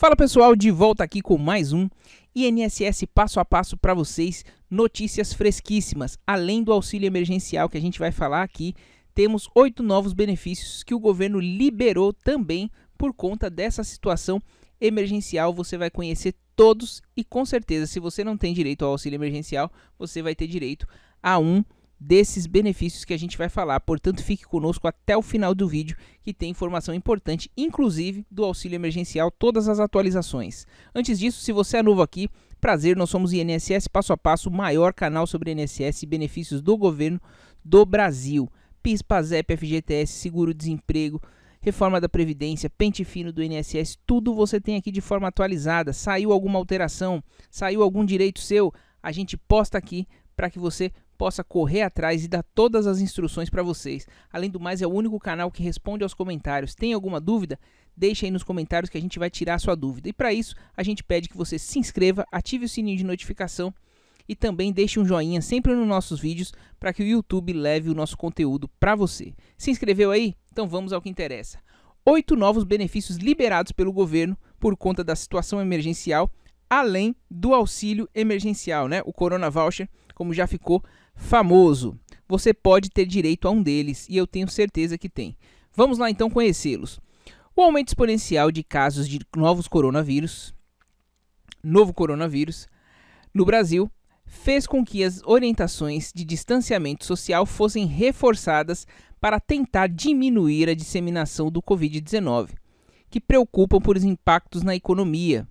Fala pessoal, de volta aqui com mais um INSS passo a passo para vocês, notícias fresquíssimas. Além do auxílio emergencial que a gente vai falar aqui, temos oito novos benefícios que o governo liberou também por conta dessa situação emergencial. Você vai conhecer todos e com certeza, se você não tem direito ao auxílio emergencial, você vai ter direito a um desses benefícios que a gente vai falar. Portanto, fique conosco até o final do vídeo que tem informação importante, inclusive do auxílio emergencial, todas as atualizações. Antes disso, se você é novo aqui, prazer, nós somos INSS Passo a Passo, o maior canal sobre INSS e benefícios do governo do Brasil. PIS, PASEP, FGTS, seguro-desemprego, reforma da Previdência, pente fino do INSS, tudo você tem aqui de forma atualizada. Saiu alguma alteração, saiu algum direito seu, a gente posta aqui para que você possa correr atrás e dar todas as instruções para vocês. Além do mais, é o único canal que responde aos comentários. Tem alguma dúvida? Deixe aí nos comentários que a gente vai tirar a sua dúvida. E para isso, a gente pede que você se inscreva, ative o sininho de notificação e também deixe um joinha sempre nos nossos vídeos para que o YouTube leve o nosso conteúdo para você. Se inscreveu aí? Então vamos ao que interessa. Oito novos benefícios liberados pelo governo por conta da situação emergencial além do auxílio emergencial, né? O Corona Voucher, como já ficou famoso. Você pode ter direito a um deles e eu tenho certeza que tem. Vamos lá então conhecê-los. O aumento exponencial de casos de novos coronavírus, novo coronavírus, no Brasil fez com que as orientações de distanciamento social fossem reforçadas para tentar diminuir a disseminação do Covid-19, que preocupam por os impactos na economia,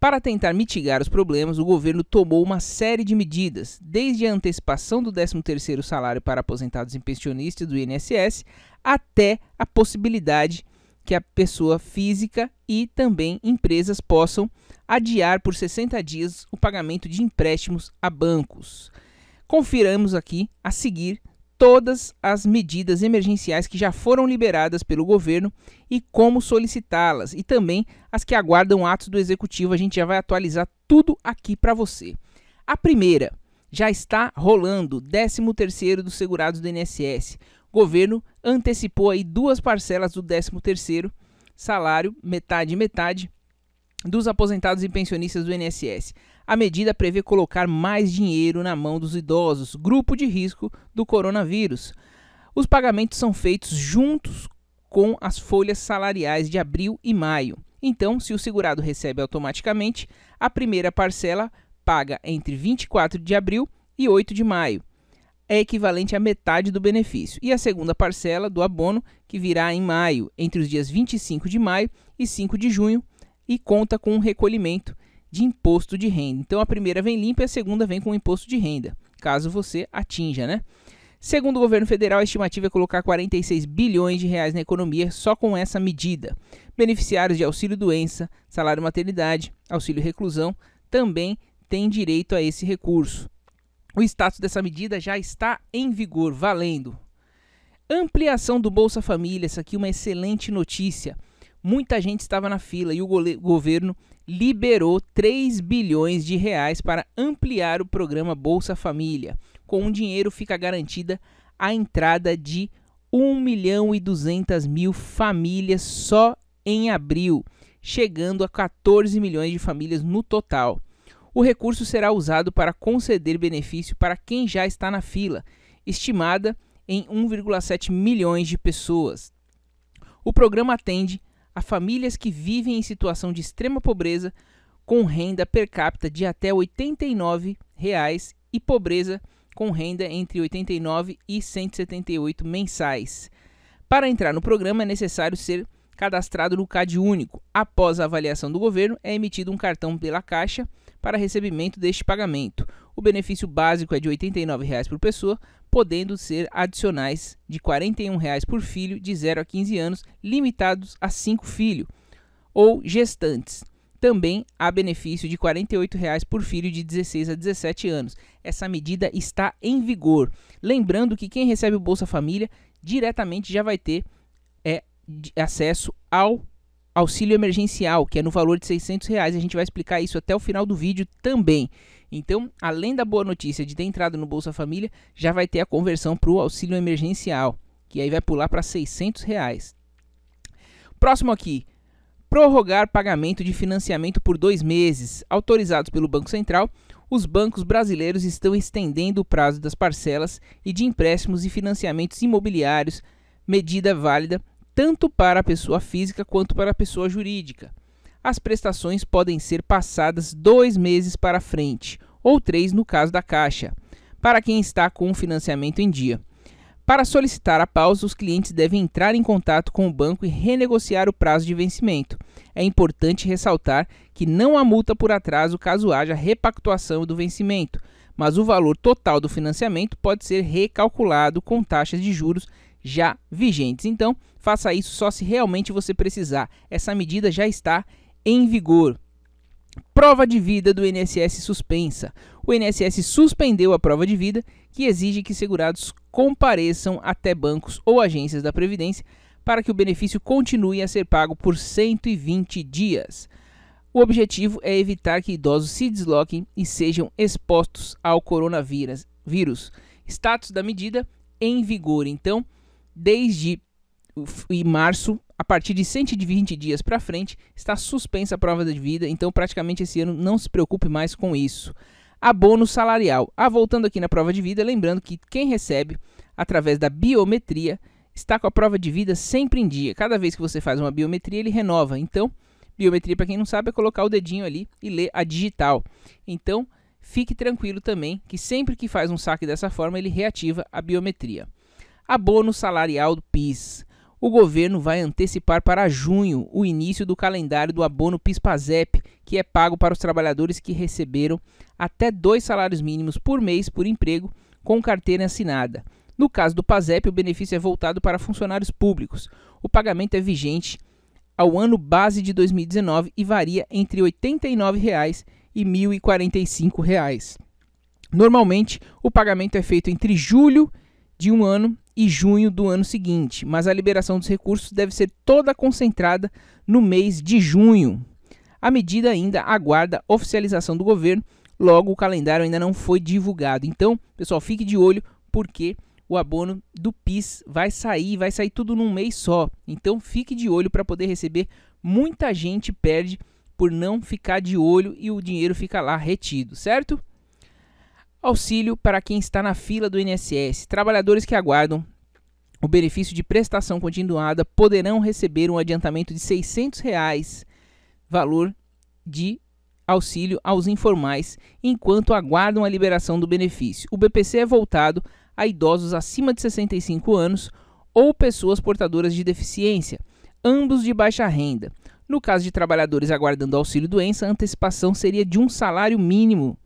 para tentar mitigar os problemas, o governo tomou uma série de medidas, desde a antecipação do 13º salário para aposentados e pensionistas do INSS até a possibilidade que a pessoa física e também empresas possam adiar por 60 dias o pagamento de empréstimos a bancos. Confiramos aqui a seguir todas as medidas emergenciais que já foram liberadas pelo governo e como solicitá-las, e também as que aguardam atos do executivo. A gente já vai atualizar tudo aqui para você. A primeira já está rolando, 13º dos segurados do INSS. O governo antecipou aí duas parcelas do 13º salário, metade e metade dos aposentados e pensionistas do INSS. A medida prevê colocar mais dinheiro na mão dos idosos, grupo de risco do coronavírus. Os pagamentos são feitos juntos com as folhas salariais de abril e maio. Então, se o segurado recebe automaticamente, a primeira parcela paga entre 24 de abril e 8 de maio. É equivalente a metade do benefício. E a segunda parcela do abono, que virá em maio, entre os dias 25 de maio e 5 de junho, e conta com um recolhimento de imposto de renda. Então a primeira vem limpa e a segunda vem com imposto de renda, caso você atinja, né? Segundo o governo federal, a estimativa é colocar 46 bilhões de reais na economia só com essa medida. Beneficiários de auxílio doença, salário maternidade, auxílio reclusão também têm direito a esse recurso. O status dessa medida já está em vigor, valendo. Ampliação do Bolsa Família, essa aqui é uma excelente notícia muita gente estava na fila e o governo liberou 3 bilhões de reais para ampliar o programa Bolsa Família. Com o dinheiro fica garantida a entrada de 1 milhão e 200 mil famílias só em abril, chegando a 14 milhões de famílias no total. O recurso será usado para conceder benefício para quem já está na fila, estimada em 1,7 milhões de pessoas. O programa atende a famílias que vivem em situação de extrema pobreza, com renda per capita de até R$ 89 reais, e pobreza com renda entre 89 e 178 mensais. Para entrar no programa é necessário ser cadastrado no CAD único. Após a avaliação do governo, é emitido um cartão pela Caixa para recebimento deste pagamento. O benefício básico é de R$ 89,00 por pessoa, podendo ser adicionais de R$ 41,00 por filho de 0 a 15 anos, limitados a 5 filhos ou gestantes. Também há benefício de R$ 48,00 por filho de 16 a 17 anos. Essa medida está em vigor. Lembrando que quem recebe o Bolsa Família diretamente já vai ter é, acesso ao auxílio emergencial, que é no valor de R$ 600. Reais. A gente vai explicar isso até o final do vídeo também. Então, além da boa notícia de ter entrado no Bolsa Família, já vai ter a conversão para o auxílio emergencial, que aí vai pular para 600 reais. Próximo aqui, prorrogar pagamento de financiamento por dois meses. Autorizados pelo Banco Central, os bancos brasileiros estão estendendo o prazo das parcelas e de empréstimos e financiamentos imobiliários, medida válida tanto para a pessoa física quanto para a pessoa jurídica as prestações podem ser passadas dois meses para frente, ou três no caso da Caixa, para quem está com o financiamento em dia. Para solicitar a pausa, os clientes devem entrar em contato com o banco e renegociar o prazo de vencimento. É importante ressaltar que não há multa por atraso caso haja repactuação do vencimento, mas o valor total do financiamento pode ser recalculado com taxas de juros já vigentes. Então, faça isso só se realmente você precisar. Essa medida já está em vigor. Prova de vida do INSS suspensa. O INSS suspendeu a prova de vida, que exige que segurados compareçam até bancos ou agências da Previdência para que o benefício continue a ser pago por 120 dias. O objetivo é evitar que idosos se desloquem e sejam expostos ao coronavírus. Vírus. Status da medida em vigor, então, desde março a partir de 120 dias para frente, está suspensa a prova de vida, então praticamente esse ano não se preocupe mais com isso. Abono salarial. Ah, voltando aqui na prova de vida, lembrando que quem recebe através da biometria está com a prova de vida sempre em dia. Cada vez que você faz uma biometria, ele renova. Então, biometria, para quem não sabe, é colocar o dedinho ali e ler a digital. Então, fique tranquilo também que sempre que faz um saque dessa forma, ele reativa a biometria. Abono salarial do PIS. O governo vai antecipar para junho o início do calendário do abono PIS/PASEP, que é pago para os trabalhadores que receberam até dois salários mínimos por mês por emprego com carteira assinada. No caso do PASEP, o benefício é voltado para funcionários públicos. O pagamento é vigente ao ano base de 2019 e varia entre R$ 89,00 e R$ 1.045. Reais. Normalmente, o pagamento é feito entre julho de um ano e junho do ano seguinte, mas a liberação dos recursos deve ser toda concentrada no mês de junho. A medida ainda aguarda oficialização do governo, logo o calendário ainda não foi divulgado. Então, pessoal, fique de olho porque o abono do PIS vai sair, vai sair tudo num mês só. Então, fique de olho para poder receber. Muita gente perde por não ficar de olho e o dinheiro fica lá retido, certo? Auxílio para quem está na fila do INSS. Trabalhadores que aguardam o benefício de prestação continuada poderão receber um adiantamento de R$ 600, reais, valor de auxílio aos informais, enquanto aguardam a liberação do benefício. O BPC é voltado a idosos acima de 65 anos ou pessoas portadoras de deficiência, ambos de baixa renda. No caso de trabalhadores aguardando auxílio doença, a antecipação seria de um salário mínimo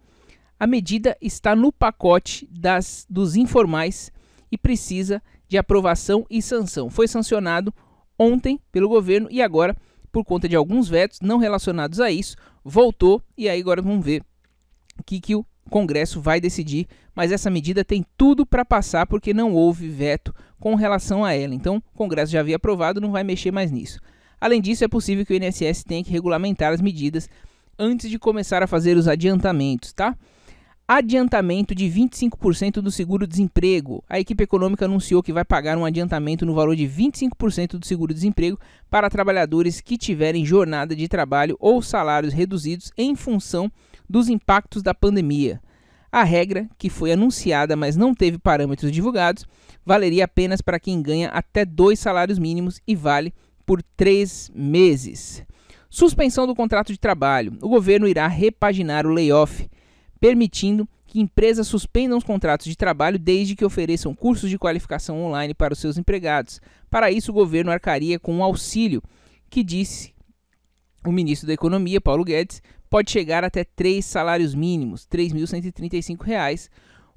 a medida está no pacote das, dos informais e precisa de aprovação e sanção. Foi sancionado ontem pelo governo e agora, por conta de alguns vetos não relacionados a isso, voltou e aí agora vamos ver o que, que o Congresso vai decidir, mas essa medida tem tudo para passar porque não houve veto com relação a ela. Então, o Congresso já havia aprovado, não vai mexer mais nisso. Além disso, é possível que o INSS tenha que regulamentar as medidas antes de começar a fazer os adiantamentos, tá? Adiantamento de 25% do seguro-desemprego. A equipe econômica anunciou que vai pagar um adiantamento no valor de 25% do seguro-desemprego para trabalhadores que tiverem jornada de trabalho ou salários reduzidos em função dos impactos da pandemia. A regra, que foi anunciada mas não teve parâmetros divulgados, valeria apenas para quem ganha até dois salários mínimos e vale por três meses. Suspensão do contrato de trabalho. O governo irá repaginar o layoff permitindo que empresas suspendam os contratos de trabalho desde que ofereçam cursos de qualificação online para os seus empregados. Para isso, o governo arcaria com um auxílio que disse o ministro da Economia, Paulo Guedes, pode chegar até três salários mínimos, R$ 3.135.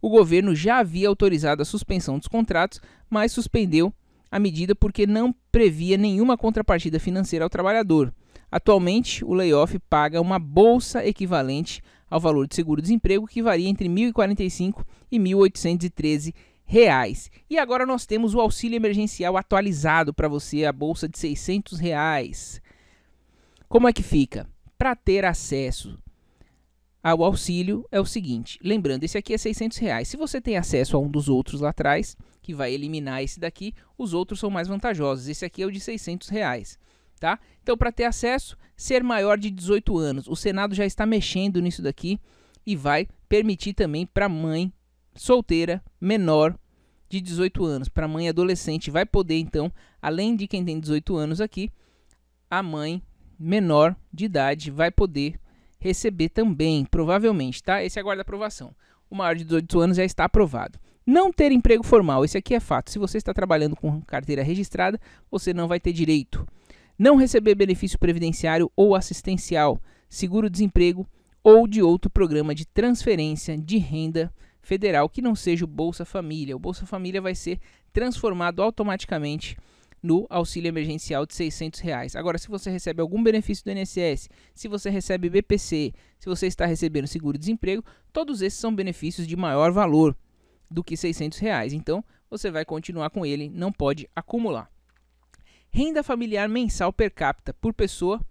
O governo já havia autorizado a suspensão dos contratos, mas suspendeu a medida porque não previa nenhuma contrapartida financeira ao trabalhador. Atualmente, o layoff paga uma bolsa equivalente ao valor de seguro-desemprego, que varia entre R$ 1.045 e R$ 1.813. Reais. E agora nós temos o auxílio emergencial atualizado para você, a bolsa de 600 reais. Como é que fica? Para ter acesso ao auxílio é o seguinte, lembrando, esse aqui é 600 reais. Se você tem acesso a um dos outros lá atrás, que vai eliminar esse daqui, os outros são mais vantajosos. Esse aqui é o de 600 reais tá? Então, para ter acesso, ser maior de 18 anos. O Senado já está mexendo nisso daqui e vai permitir também para mãe solteira menor de 18 anos, para mãe adolescente, vai poder então, além de quem tem 18 anos aqui, a mãe menor de idade vai poder receber também, provavelmente, tá? Esse aguarda aprovação. O maior de 18 anos já está aprovado. Não ter emprego formal, esse aqui é fato. Se você está trabalhando com carteira registrada, você não vai ter direito não receber benefício previdenciário ou assistencial, seguro-desemprego ou de outro programa de transferência de renda federal que não seja o Bolsa Família. O Bolsa Família vai ser transformado automaticamente no auxílio emergencial de 600 reais. Agora, se você recebe algum benefício do INSS, se você recebe BPC, se você está recebendo seguro-desemprego, todos esses são benefícios de maior valor do que 600 reais. Então, você vai continuar com ele, não pode acumular renda familiar mensal per capita por pessoa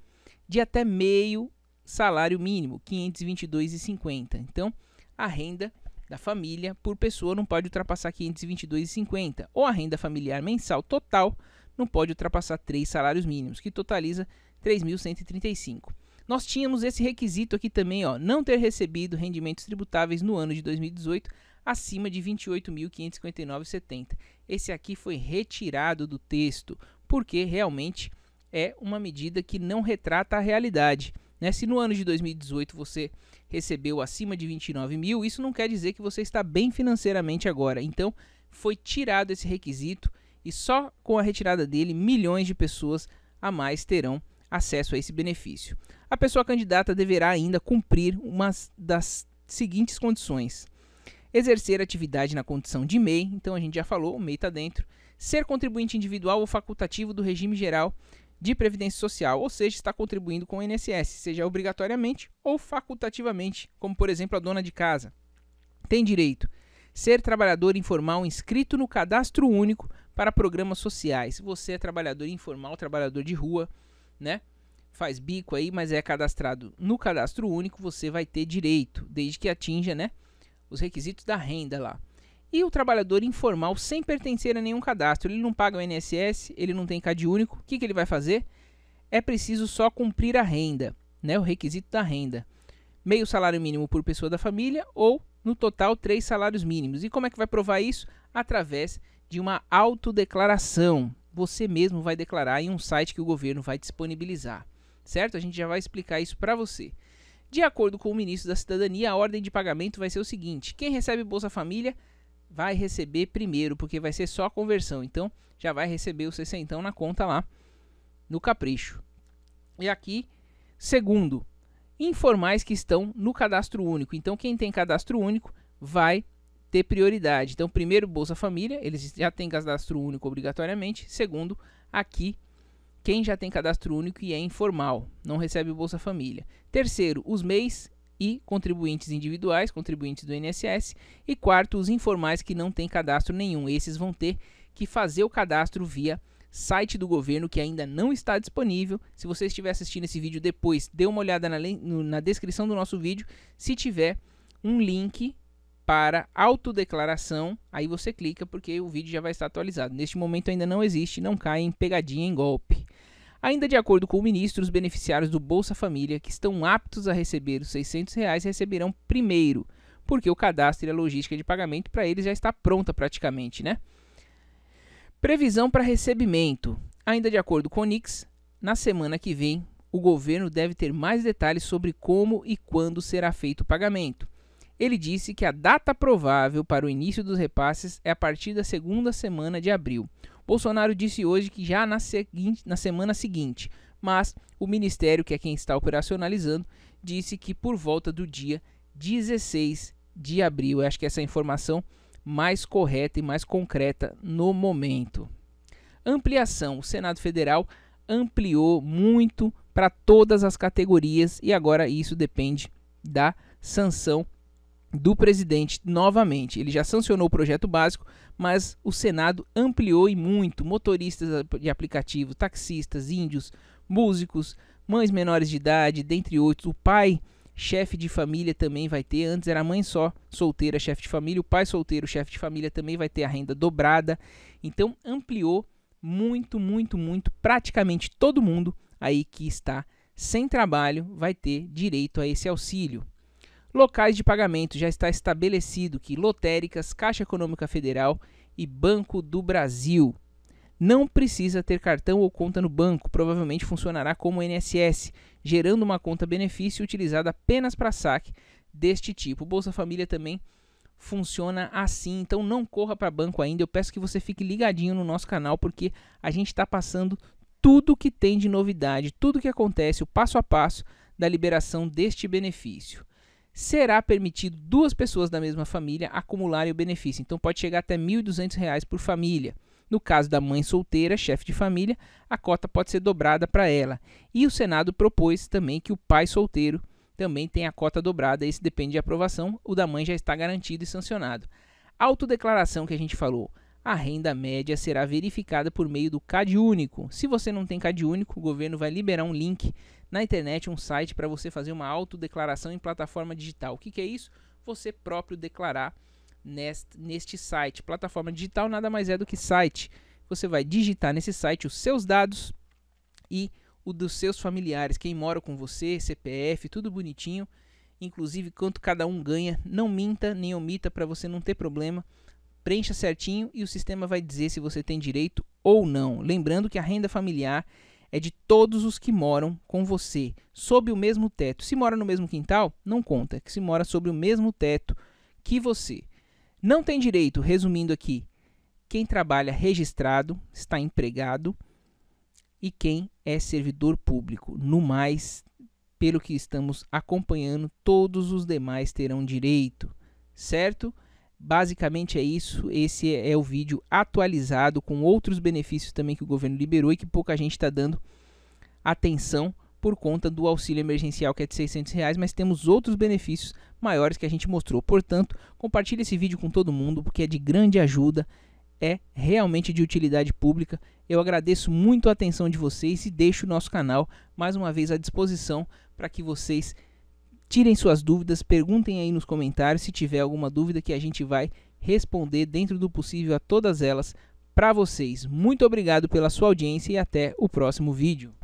de até meio salário mínimo, 522,50. Então, a renda da família por pessoa não pode ultrapassar 522,50, ou a renda familiar mensal total não pode ultrapassar três salários mínimos, que totaliza 3.135. Nós tínhamos esse requisito aqui também, ó, não ter recebido rendimentos tributáveis no ano de 2018 acima de 28.559,70. Esse aqui foi retirado do texto porque realmente é uma medida que não retrata a realidade. Né? Se no ano de 2018 você recebeu acima de 29 mil, isso não quer dizer que você está bem financeiramente agora. Então, foi tirado esse requisito e só com a retirada dele, milhões de pessoas a mais terão acesso a esse benefício. A pessoa candidata deverá ainda cumprir uma das seguintes condições: exercer atividade na condição de MEI, então a gente já falou, o MEI está dentro ser contribuinte individual ou facultativo do regime geral de previdência social, ou seja, está contribuindo com o INSS, seja obrigatoriamente ou facultativamente, como por exemplo a dona de casa. Tem direito ser trabalhador informal inscrito no cadastro único para programas sociais. Você é trabalhador informal, trabalhador de rua, né? Faz bico aí, mas é cadastrado no cadastro único, você vai ter direito, desde que atinja, né, os requisitos da renda lá e o trabalhador informal sem pertencer a nenhum cadastro. Ele não paga o INSS, ele não tem CAD único. O que, que ele vai fazer? É preciso só cumprir a renda, né, o requisito da renda. Meio salário mínimo por pessoa da família ou, no total, três salários mínimos. E como é que vai provar isso? Através de uma autodeclaração. Você mesmo vai declarar em um site que o governo vai disponibilizar. Certo? A gente já vai explicar isso para você. De acordo com o ministro da Cidadania, a ordem de pagamento vai ser o seguinte: quem recebe Bolsa Família vai receber primeiro, porque vai ser só conversão. Então, já vai receber o então na conta lá, no capricho. E aqui, segundo, informais que estão no cadastro único. Então, quem tem cadastro único vai ter prioridade. Então, primeiro, Bolsa Família, eles já têm cadastro único obrigatoriamente. Segundo, aqui, quem já tem cadastro único e é informal, não recebe Bolsa Família. Terceiro, os MEIs e contribuintes individuais, contribuintes do INSS, e quarto, os informais que não têm cadastro nenhum. Esses vão ter que fazer o cadastro via site do governo que ainda não está disponível. Se você estiver assistindo esse vídeo depois, dê uma olhada na, na descrição do nosso vídeo. Se tiver um link para autodeclaração, aí você clica porque o vídeo já vai estar atualizado. Neste momento ainda não existe, não cai em pegadinha, em golpe. Ainda de acordo com o ministro, os beneficiários do Bolsa Família que estão aptos a receber os R$ 600 reais receberão primeiro, porque o cadastro e a logística de pagamento para eles já está pronta praticamente, né? Previsão para recebimento. Ainda de acordo com o Nix, na semana que vem, o governo deve ter mais detalhes sobre como e quando será feito o pagamento. Ele disse que a data provável para o início dos repasses é a partir da segunda semana de abril. Bolsonaro disse hoje que já na, seguinte, na semana seguinte, mas o ministério, que é quem está operacionalizando, disse que por volta do dia 16 de abril. Eu acho que essa é a informação mais correta e mais concreta no momento. Ampliação: o Senado Federal ampliou muito para todas as categorias e agora isso depende da sanção do presidente novamente. Ele já sancionou o projeto básico, mas o Senado ampliou e muito. Motoristas de aplicativo, taxistas, índios, músicos, mães menores de idade, dentre outros. O pai, chefe de família, também vai ter. Antes era mãe só, solteira, chefe de família. O pai solteiro, chefe de família, também vai ter a renda dobrada. Então ampliou muito, muito, muito. Praticamente todo mundo aí que está sem trabalho vai ter direito a esse auxílio. Locais de pagamento já está estabelecido que lotéricas, Caixa Econômica Federal e Banco do Brasil. Não precisa ter cartão ou conta no banco, provavelmente funcionará como NSS, gerando uma conta benefício utilizada apenas para saque deste tipo. Bolsa Família também funciona assim, então não corra para banco ainda. Eu peço que você fique ligadinho no nosso canal porque a gente está passando tudo que tem de novidade, tudo que acontece, o passo a passo da liberação deste benefício será permitido duas pessoas da mesma família acumularem o benefício. Então pode chegar até R$ 1.200 por família. No caso da mãe solteira, chefe de família, a cota pode ser dobrada para ela. E o Senado propôs também que o pai solteiro também tenha a cota dobrada, esse depende de aprovação, o da mãe já está garantido e sancionado. A autodeclaração que a gente falou, a renda média será verificada por meio do CAD único. Se você não tem CAD único, o governo vai liberar um link na internet, um site para você fazer uma autodeclaração em plataforma digital. O que, que é isso? Você próprio declarar neste, neste site. Plataforma digital nada mais é do que site. Você vai digitar nesse site os seus dados e o dos seus familiares, quem mora com você, CPF, tudo bonitinho, inclusive quanto cada um ganha. Não minta nem omita para você não ter problema Preencha certinho e o sistema vai dizer se você tem direito ou não. Lembrando que a renda familiar é de todos os que moram com você, sob o mesmo teto. Se mora no mesmo quintal, não conta, que se mora sob o mesmo teto que você. Não tem direito, resumindo aqui, quem trabalha registrado, está empregado e quem é servidor público. No mais, pelo que estamos acompanhando, todos os demais terão direito, certo? Basicamente é isso. Esse é o vídeo atualizado com outros benefícios também que o governo liberou e que pouca gente está dando atenção por conta do auxílio emergencial que é de 600 reais, mas temos outros benefícios maiores que a gente mostrou. Portanto, compartilhe esse vídeo com todo mundo porque é de grande ajuda, é realmente de utilidade pública. Eu agradeço muito a atenção de vocês e deixo o nosso canal mais uma vez à disposição para que vocês tirem suas dúvidas, perguntem aí nos comentários se tiver alguma dúvida que a gente vai responder dentro do possível a todas elas para vocês. Muito obrigado pela sua audiência e até o próximo vídeo.